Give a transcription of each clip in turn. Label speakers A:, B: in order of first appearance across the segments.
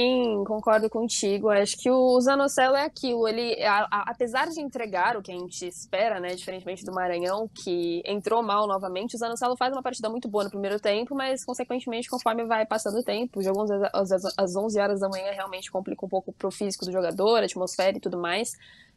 A: Sim, concordo contigo. Acho que o Zanocelo é aquilo. Ele, a, a, apesar de entregar o que a gente espera, né, diferentemente do Maranhão, que entrou mal novamente, o Zanocelo faz uma partida muito boa no primeiro tempo, mas consequentemente, conforme vai passando o tempo, o às, às, às 11 horas da manhã realmente complica um pouco pro físico do jogador, atmosfera e tudo mais.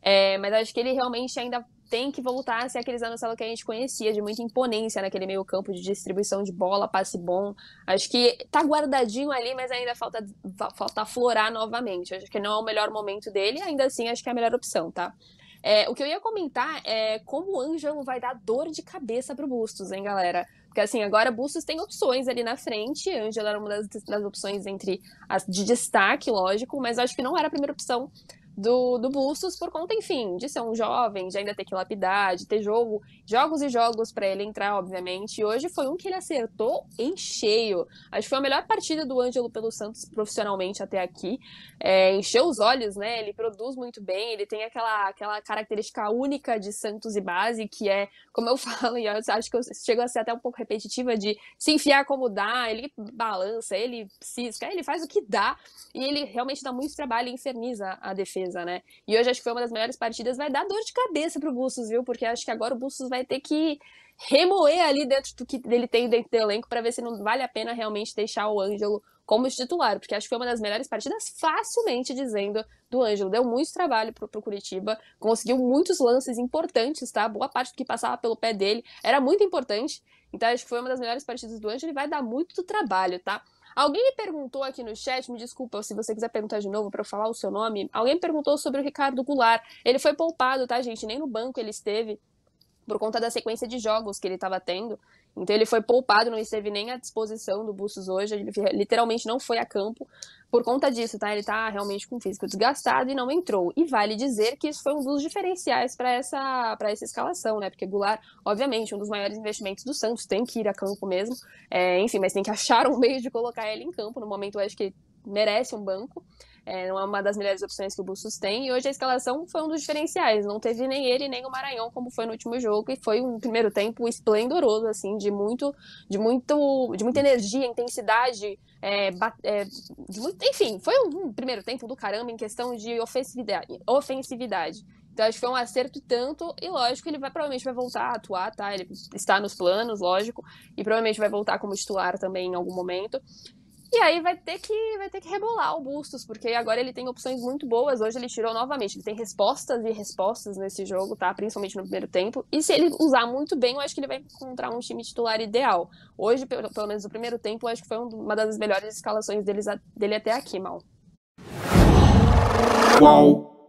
A: É, mas acho que ele realmente ainda tem que voltar a ser aqueles Zé que a gente conhecia, de muita imponência naquele meio campo de distribuição de bola, passe bom. Acho que tá guardadinho ali, mas ainda falta, falta aflorar novamente. Acho que não é o melhor momento dele, ainda assim acho que é a melhor opção, tá? É, o que eu ia comentar é como o Ângelo vai dar dor de cabeça pro Bustos, hein, galera? Porque assim, agora Bustos tem opções ali na frente. Ângelo era uma das, das opções entre as de destaque, lógico, mas acho que não era a primeira opção do, do Bustos por conta, enfim, de ser um jovem, de ainda ter que lapidar, de ter jogo, jogos e jogos para ele entrar, obviamente. E hoje foi um que ele acertou em cheio. Acho que foi a melhor partida do Ângelo pelo Santos profissionalmente até aqui. É, encheu os olhos, né? Ele produz muito bem, ele tem aquela, aquela característica única de Santos e base, que é, como eu falo, e eu acho que eu chego a ser até um pouco repetitiva, de se enfiar como dá, ele balança, ele cisca, ele faz o que dá, e ele realmente dá muito trabalho e inferniza a defesa coisa, né? E hoje acho que foi uma das melhores partidas. Vai dar dor de cabeça pro Bustos, viu? Porque acho que agora o Bustos vai ter que remoer ali dentro do que ele tem dentro do elenco para ver se não vale a pena realmente deixar o Ângelo como titular, porque acho que foi uma das melhores partidas, facilmente dizendo, do Ângelo. Deu muito trabalho pro, pro Curitiba, conseguiu muitos lances importantes, tá? Boa parte do que passava pelo pé dele era muito importante. Então acho que foi uma das melhores partidas do Ângelo e vai dar muito trabalho, tá? Alguém me perguntou aqui no chat, me desculpa se você quiser perguntar de novo para eu falar o seu nome. Alguém perguntou sobre o Ricardo Goulart. Ele foi poupado, tá, gente? Nem no banco ele esteve por conta da sequência de jogos que ele estava tendo. Então ele foi poupado, não esteve nem à disposição do Bustos hoje, ele literalmente não foi a campo por conta disso, tá? Ele tá realmente com o físico desgastado e não entrou. E vale dizer que isso foi um dos diferenciais para essa para essa escalação, né? Porque Goulart, obviamente, um dos maiores investimentos do Santos, tem que ir a campo mesmo. É, enfim, mas tem que achar um meio de colocar ele em campo. No momento, eu acho que merece um banco. É, não é uma das melhores opções que o Bustos tem. E hoje a escalação foi um dos diferenciais. Não teve nem ele, nem o Maranhão, como foi no último jogo. E foi um primeiro tempo esplendoroso, assim, de muito, de muito, de muita energia, intensidade. É, é, muito, enfim, foi um, um, primeiro tempo do caramba em questão de ofensividade. ofensividade. Então acho que foi um acerto tanto, e lógico, ele vai provavelmente vai voltar a atuar, tá? Ele está nos planos, lógico, e provavelmente vai voltar como titular também em algum momento. E aí vai ter que vai ter que rebolar o Bustos, porque agora ele tem opções muito boas. Hoje ele tirou novamente, ele tem respostas e respostas nesse jogo, tá? Principalmente no primeiro tempo. E se ele usar muito bem, eu acho que ele vai encontrar um time titular ideal. Hoje, pelo, pelo menos no primeiro tempo, eu acho que foi uma das melhores escalações deles, dele até aqui, mal. Qual